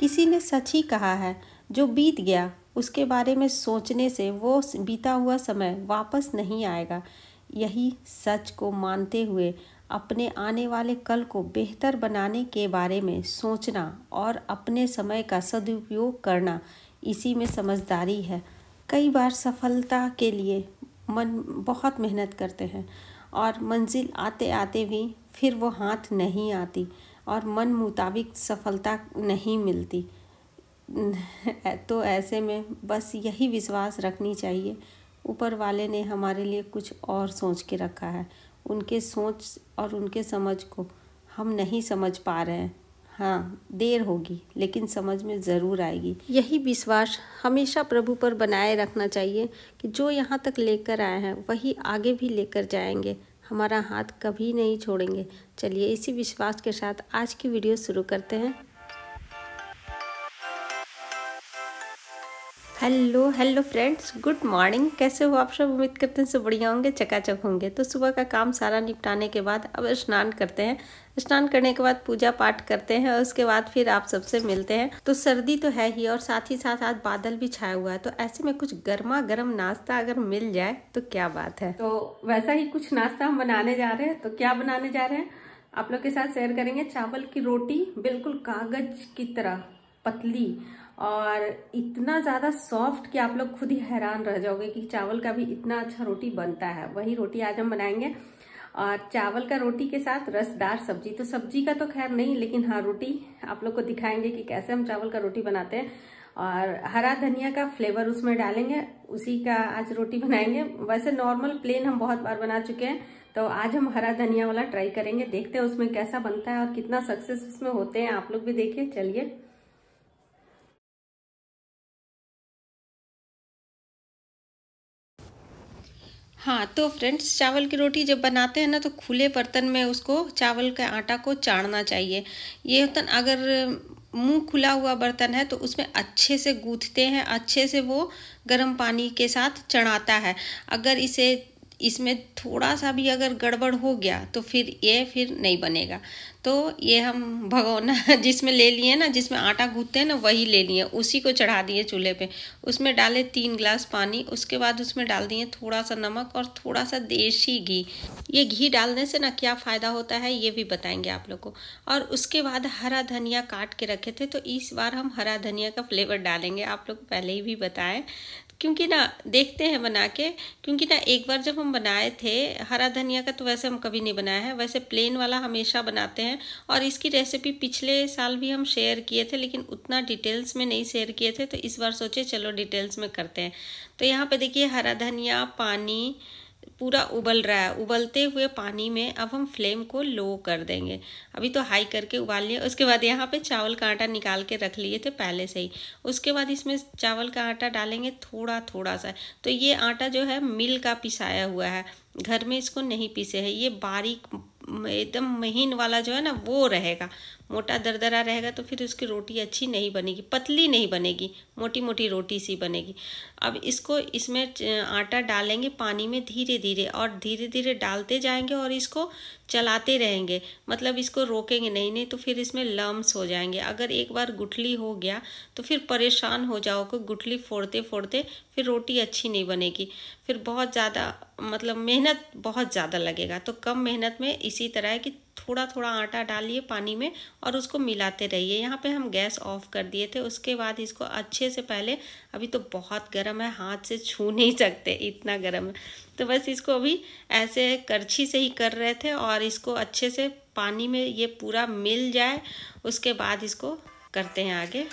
किसी ने सच ही कहा है जो बीत गया उसके बारे में सोचने से वो बीता हुआ समय वापस नहीं आएगा यही सच को मानते हुए अपने आने वाले कल को बेहतर बनाने के बारे में सोचना और अपने समय का सदुपयोग करना इसी में समझदारी है कई बार सफलता के लिए मन बहुत मेहनत करते हैं और मंजिल आते आते भी फिर वो हाथ नहीं आती और मन मुताबिक सफलता नहीं मिलती तो ऐसे में बस यही विश्वास रखनी चाहिए ऊपर वाले ने हमारे लिए कुछ और सोच के रखा है उनके सोच और उनके समझ को हम नहीं समझ पा रहे हैं हाँ देर होगी लेकिन समझ में ज़रूर आएगी यही विश्वास हमेशा प्रभु पर बनाए रखना चाहिए कि जो यहाँ तक लेकर आए हैं वही आगे भी लेकर जाएंगे हमारा हाथ कभी नहीं छोड़ेंगे चलिए इसी विश्वास के साथ आज की वीडियो शुरू करते हैं hello hello friends good morning कैसे हो आप सब उम्मीद करते हैं सब बढ़िया होंगे चकाचक होंगे तो सुबह का काम सारा निपटाने के बाद अब स्नान करते हैं स्नान करने के बाद पूजा पाठ करते हैं और उसके बाद फिर आप सबसे मिलते हैं तो सर्दी तो है ही और साथ ही साथ आज बादल भी छाया हुआ है तो ऐसे में कुछ गर्मा गर्म नाश्ता अगर मिल जाए तो क्या बात है तो वैसा ही कुछ नाश्ता हम बनाने जा रहे हैं तो क्या बनाने जा रहे हैं आप लोग के साथ शेयर करेंगे चावल की रोटी बिल्कुल कागज की तरह पतली और इतना ज़्यादा सॉफ्ट कि आप लोग खुद ही हैरान रह जाओगे कि चावल का भी इतना अच्छा रोटी बनता है वही रोटी आज हम बनाएंगे और चावल का रोटी के साथ रसदार सब्जी तो सब्जी का तो खैर नहीं लेकिन हाँ रोटी आप लोग को दिखाएंगे कि कैसे हम चावल का रोटी बनाते हैं और हरा धनिया का फ्लेवर उसमें डालेंगे उसी का आज रोटी बनाएंगे वैसे नॉर्मल प्लेन हम बहुत बार बना चुके हैं तो आज हम हरा धनिया वाला ट्राई करेंगे देखते हैं उसमें कैसा बनता है और कितना सक्सेस उसमें होते हैं आप लोग भी देखिए चलिए हाँ तो फ्रेंड्स चावल की रोटी जब बनाते हैं ना तो खुले बर्तन में उसको चावल के आटा को चाड़ना चाहिए ये होता अगर मुंह खुला हुआ बर्तन है तो उसमें अच्छे से गूंथते हैं अच्छे से वो गर्म पानी के साथ चढ़ाता है अगर इसे इसमें थोड़ा सा भी अगर गड़बड़ हो गया तो फिर ये फिर नहीं बनेगा तो ये हम भगवना जिसमें ले लिए ना जिसमें आटा गूंथते हैं ना वही ले लिए उसी को चढ़ा दिए चूल्हे पे उसमें डाले तीन गिलास पानी उसके बाद उसमें डाल दिए थोड़ा सा नमक और थोड़ा सा देसी घी ये घी डालने से ना क्या फ़ायदा होता है ये भी बताएंगे आप लोग को और उसके बाद हरा धनिया काट के रखे थे तो इस बार हम हरा धनिया का फ्लेवर डालेंगे आप लोग पहले ही भी बताएं क्योंकि ना देखते हैं बना के क्योंकि ना एक बार जब हम बनाए थे हरा धनिया का तो वैसे हम कभी नहीं बनाया है वैसे प्लेन वाला हमेशा बनाते हैं और इसकी रेसिपी पिछले साल भी हम शेयर किए थे लेकिन उतना डिटेल्स में नहीं शेयर किए थे तो इस बार सोचे चलो डिटेल्स में करते हैं तो यहाँ पर देखिए हरा धनिया पानी पूरा उबल रहा है उबलते हुए पानी में अब हम फ्लेम को लो कर देंगे अभी तो हाई करके उबाल लिए उसके बाद यहाँ पे चावल का आटा निकाल के रख लिए थे पहले से ही उसके बाद इसमें चावल का आटा डालेंगे थोड़ा थोड़ा सा तो ये आटा जो है मिल का पिसाया हुआ है घर में इसको नहीं पीसे है ये बारीक एकदम महीन वाला जो है ना वो रहेगा मोटा दरदरा रहेगा तो फिर उसकी रोटी अच्छी नहीं बनेगी पतली नहीं बनेगी मोटी मोटी रोटी सी बनेगी अब इसको इसमें आटा डालेंगे पानी में धीरे धीरे और धीरे धीरे डालते जाएंगे और इसको चलाते रहेंगे मतलब इसको रोकेंगे नहीं नहीं तो फिर इसमें लम्स हो जाएंगे अगर एक बार गुठली हो गया तो फिर परेशान हो जाओगे गुठली फोड़ते फोड़ते फिर रोटी अच्छी नहीं बनेगी फिर बहुत ज़्यादा मतलब मेहनत बहुत ज़्यादा लगेगा तो कम मेहनत में इसी तरह की थोड़ा थोड़ा आटा डालिए पानी में और उसको मिलाते रहिए यहाँ पे हम गैस ऑफ कर दिए थे उसके बाद इसको अच्छे से पहले अभी तो बहुत गर्म है हाथ से छू नहीं सकते इतना गर्म है तो बस इसको अभी ऐसे करछी से ही कर रहे थे और इसको अच्छे से पानी में ये पूरा मिल जाए उसके बाद इसको करते हैं आगे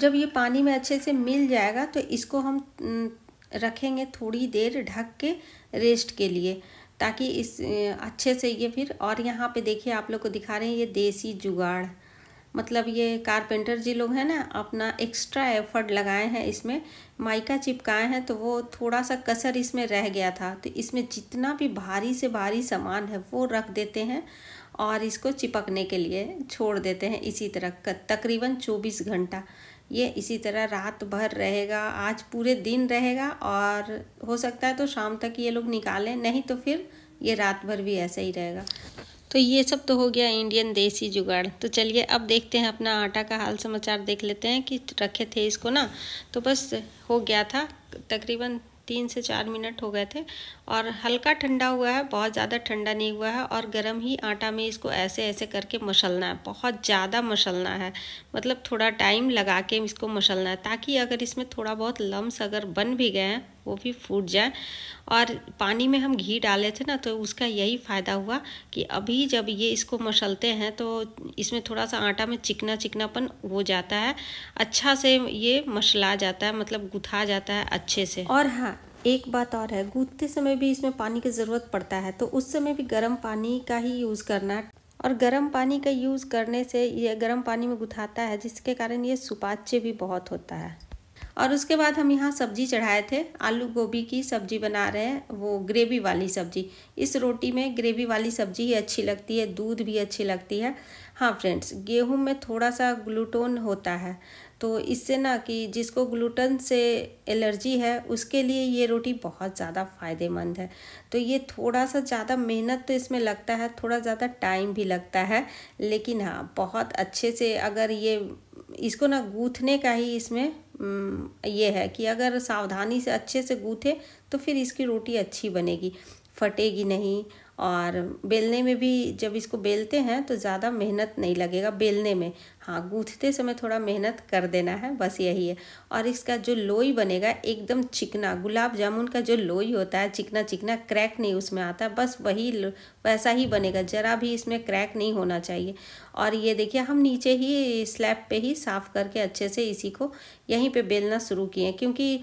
जब ये पानी में अच्छे से मिल जाएगा तो इसको हम रखेंगे थोड़ी देर ढक के रेस्ट के लिए ताकि इस अच्छे से ये फिर और यहाँ पे देखिए आप लोग को दिखा रहे हैं ये देसी जुगाड़ मतलब ये कारपेंटर जी लोग हैं ना अपना एक्स्ट्रा एफर्ट लगाए हैं इसमें माइका चिपकाए हैं तो वो थोड़ा सा कसर इसमें रह गया था तो इसमें जितना भी भारी से भारी सामान है वो रख देते हैं और इसको चिपकने के लिए छोड़ देते हैं इसी तरह तकरीबन चौबीस घंटा ये इसी तरह रात भर रहेगा आज पूरे दिन रहेगा और हो सकता है तो शाम तक ये लोग निकालें नहीं तो फिर ये रात भर भी ऐसा ही रहेगा तो ये सब तो हो गया इंडियन देसी जुगाड़ तो चलिए अब देखते हैं अपना आटा का हाल समाचार देख लेते हैं कि रखे थे इसको ना तो बस हो गया था तकरीबन तीन से चार मिनट हो गए थे और हल्का ठंडा हुआ है बहुत ज़्यादा ठंडा नहीं हुआ है और गर्म ही आटा में इसको ऐसे ऐसे करके मसलना है बहुत ज़्यादा मसलना है मतलब थोड़ा टाइम लगा के इसको मसलना है ताकि अगर इसमें थोड़ा बहुत लम्स अगर बन भी गए हैं वो भी फूट जाए और पानी में हम घी डाले थे ना तो उसका यही फ़ायदा हुआ कि अभी जब ये इसको मसलते हैं तो इसमें थोड़ा सा आटा में चिकना चिकनापन हो जाता है अच्छा से ये मसला जाता है मतलब गुथा जाता है अच्छे से और हाँ एक बात और है गूंथते समय भी इसमें पानी की ज़रूरत पड़ता है तो उस समय भी गर्म पानी का ही यूज़ करना और गर्म पानी का यूज़ करने से ये गर्म पानी में गुथाता है जिसके कारण ये सुपाच्य भी बहुत होता है और उसके बाद हम यहाँ सब्जी चढ़ाए थे आलू गोभी की सब्जी बना रहे हैं वो ग्रेवी वाली सब्जी इस रोटी में ग्रेवी वाली सब्जी ही अच्छी लगती है दूध भी अच्छी लगती है हाँ फ्रेंड्स गेहूं में थोड़ा सा ग्लूटोन होता है तो इससे ना कि जिसको ग्लूटन से एलर्जी है उसके लिए ये रोटी बहुत ज़्यादा फ़ायदेमंद है तो ये थोड़ा सा ज़्यादा मेहनत तो इसमें लगता है थोड़ा ज़्यादा टाइम भी लगता है लेकिन हाँ बहुत अच्छे से अगर ये इसको ना गूँथने का ही इसमें ये है कि अगर सावधानी से अच्छे से गूँथे तो फिर इसकी रोटी अच्छी बनेगी फटेगी नहीं और बेलने में भी जब इसको बेलते हैं तो ज़्यादा मेहनत नहीं लगेगा बेलने में हाँ गूँथते समय थोड़ा मेहनत कर देना है बस यही है और इसका जो लोई बनेगा एकदम चिकना गुलाब जामुन का जो लोई होता है चिकना चिकना क्रैक नहीं उसमें आता बस वही वैसा ही बनेगा ज़रा भी इसमें क्रैक नहीं होना चाहिए और ये देखिए हम नीचे ही स्लैब पर ही साफ़ करके अच्छे से इसी को यहीं पर बेलना शुरू किए क्योंकि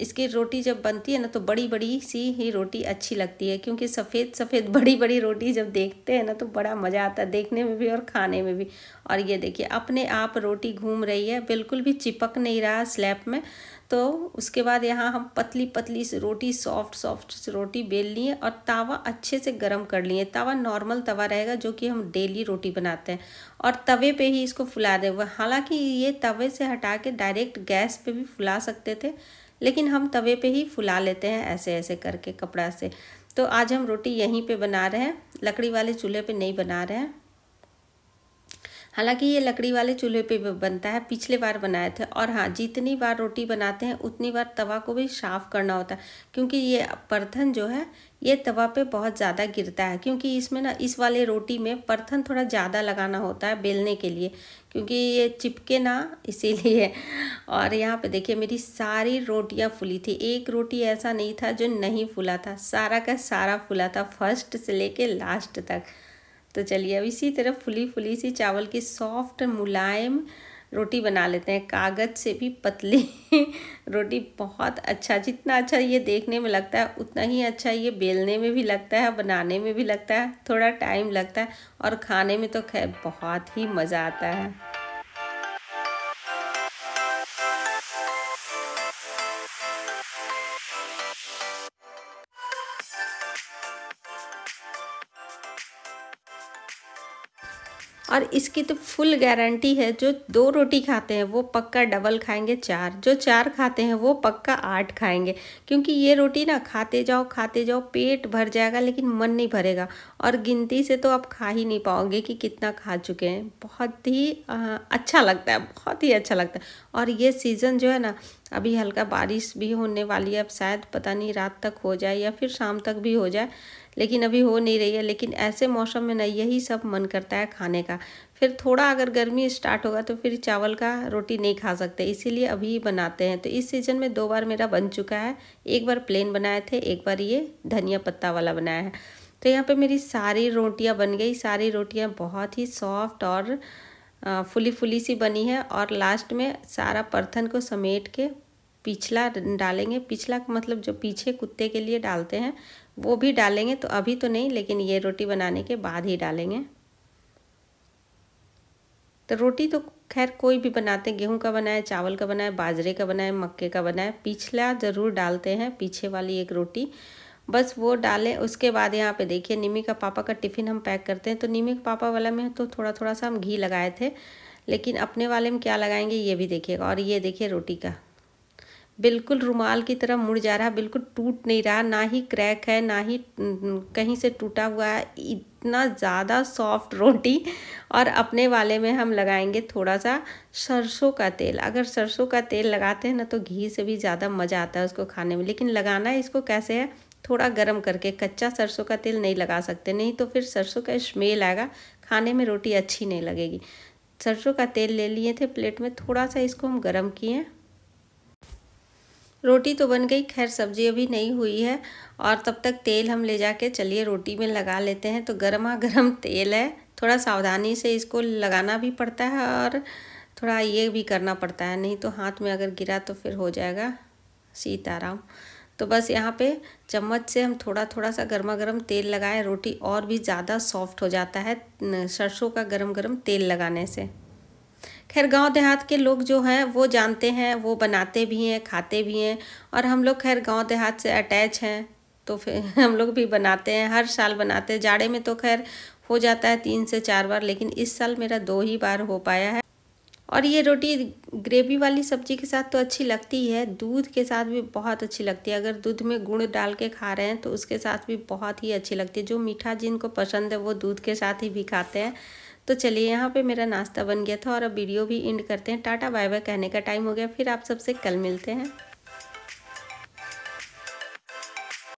इसकी रोटी जब बनती है ना तो बड़ी बड़ी सी ही रोटी अच्छी लगती है क्योंकि सफ़ेद सफ़ेद बड़ी बड़ी रोटी जब देखते हैं ना तो बड़ा मज़ा आता है देखने में भी और खाने में भी और ये देखिए अपने आप रोटी घूम रही है बिल्कुल भी चिपक नहीं रहा स्लैब में तो उसके बाद यहाँ हम पतली पतली सी रोटी सॉफ्ट सॉफ्ट रोटी बेल लिए और तावा अच्छे से गर्म कर लिए तावा नॉर्मल तवा रहेगा जो कि हम डेली रोटी बनाते हैं और तवे पे ही इसको फुला दे हालांकि ये तवे से हटा के डायरेक्ट गैस पे भी फुला सकते थे लेकिन हम तवे पे ही फुला लेते हैं ऐसे ऐसे करके कपड़ा से तो आज हम रोटी यहीं पे बना रहे हैं लकड़ी वाले चूल्हे पे नहीं बना रहे हैं हालांकि ये लकड़ी वाले चूल्हे पे बनता है पिछले बार बनाए थे और हाँ जितनी बार रोटी बनाते हैं उतनी बार तवा को भी साफ़ करना होता है क्योंकि ये परथन जो है ये तवा पे बहुत ज़्यादा गिरता है क्योंकि इसमें ना इस वाले रोटी में परथन थोड़ा ज़्यादा लगाना होता है बेलने के लिए क्योंकि ये चिपके ना इसीलिए और यहाँ पे देखिए मेरी सारी रोटियाँ फूली थी एक रोटी ऐसा नहीं था जो नहीं फूला था सारा का सारा फूला था फर्स्ट से लेके लास्ट तक तो चलिए अब इसी तरह फुली फुली सी चावल की सॉफ्ट मुलायम रोटी बना लेते हैं कागज़ से भी पतली रोटी बहुत अच्छा जितना अच्छा ये देखने में लगता है उतना ही अच्छा ये बेलने में भी लगता है बनाने में भी लगता है थोड़ा टाइम लगता है और खाने में तो खैर बहुत ही मज़ा आता है और इसकी तो फुल गारंटी है जो दो रोटी खाते हैं वो पक्का डबल खाएंगे चार जो चार खाते हैं वो पक्का आठ खाएंगे क्योंकि ये रोटी ना खाते जाओ खाते जाओ पेट भर जाएगा लेकिन मन नहीं भरेगा और गिनती से तो आप खा ही नहीं पाओगे कि कितना खा चुके हैं बहुत ही अच्छा लगता है बहुत ही अच्छा लगता है और ये सीज़न जो है ना अभी हल्का बारिश भी होने वाली है अब शायद पता नहीं रात तक हो जाए या फिर शाम तक भी हो जाए लेकिन अभी हो नहीं रही है लेकिन ऐसे मौसम में ना यही सब मन करता है खाने का फिर थोड़ा अगर गर्मी स्टार्ट होगा तो फिर चावल का रोटी नहीं खा सकते इसीलिए अभी बनाते हैं तो इस सीज़न में दो बार मेरा बन चुका है एक बार प्लेन बनाए थे एक बार ये धनिया पत्ता वाला बनाया है तो यहाँ पे मेरी सारी रोटियाँ बन गई सारी रोटियाँ बहुत ही सॉफ्ट और फुली फुली सी बनी है और लास्ट में सारा पर्थन को समेट के पिछला डालेंगे पिछला मतलब जो पीछे कुत्ते के लिए डालते हैं वो भी डालेंगे तो अभी तो नहीं लेकिन ये रोटी बनाने के बाद ही डालेंगे तो रोटी तो खैर कोई भी बनाते हैं गेहूँ का बनाए चावल का बनाए बाजरे का बनाए मक्के का बनाए पिछला ज़रूर डालते हैं पीछे वाली एक रोटी बस वो डालें उसके बाद यहाँ पे देखिए निमी का पापा का टिफ़िन हम पैक करते हैं तो निमी का पापा वाला में तो थोड़ा थोड़ा सा हम घी लगाए थे लेकिन अपने वाले में क्या लगाएंगे ये भी देखिएगा और ये देखिए रोटी का बिल्कुल रुमाल की तरह मुड़ जा रहा बिल्कुल टूट नहीं रहा ना ही क्रैक है ना ही कहीं से टूटा हुआ है इतना ज़्यादा सॉफ्ट रोटी और अपने वाले में हम लगाएंगे थोड़ा सा सरसों का तेल अगर सरसों का तेल लगाते हैं ना तो घी से भी ज़्यादा मज़ा आता है उसको खाने में लेकिन लगाना है इसको कैसे है थोड़ा गर्म करके कच्चा सरसों का तेल नहीं लगा सकते नहीं तो फिर सरसों का स्मेल आएगा खाने में रोटी अच्छी नहीं लगेगी सरसों का तेल ले लिए थे प्लेट में थोड़ा सा इसको हम गर्म किए रोटी तो बन गई खैर सब्जी अभी नहीं हुई है और तब तक तेल हम ले जाके चलिए रोटी में लगा लेते हैं तो गर्मा गर्म तेल है थोड़ा सावधानी से इसको लगाना भी पड़ता है और थोड़ा ये भी करना पड़ता है नहीं तो हाथ में अगर गिरा तो फिर हो जाएगा सीताराम तो बस यहाँ पे चम्मच से हम थोड़ा थोड़ा सा गर्मा गर्म तेल लगाएं रोटी और भी ज़्यादा सॉफ्ट हो जाता है सरसों का गर्म गर्म तेल लगाने से खैर गांव देहात के लोग जो हैं वो जानते हैं वो बनाते भी हैं खाते भी हैं और हम लोग खैर गांव देहात से अटैच हैं तो फिर हम लोग भी बनाते हैं हर साल बनाते हैं जाड़े में तो खैर हो जाता है तीन से चार बार लेकिन इस साल मेरा दो ही बार हो पाया है और ये रोटी ग्रेवी वाली सब्जी के साथ तो अच्छी लगती है दूध के साथ भी बहुत अच्छी लगती है अगर दूध में गुड़ डाल के खा रहे हैं तो उसके साथ भी बहुत ही अच्छी लगती है जो मीठा जिनको पसंद है वो दूध के साथ ही भी खाते हैं तो चलिए यहाँ पे मेरा नाश्ता बन गया था और अब वीडियो भी एंड करते हैं टाटा बाय बाय कहने का टाइम हो गया फिर आप सबसे कल मिलते हैं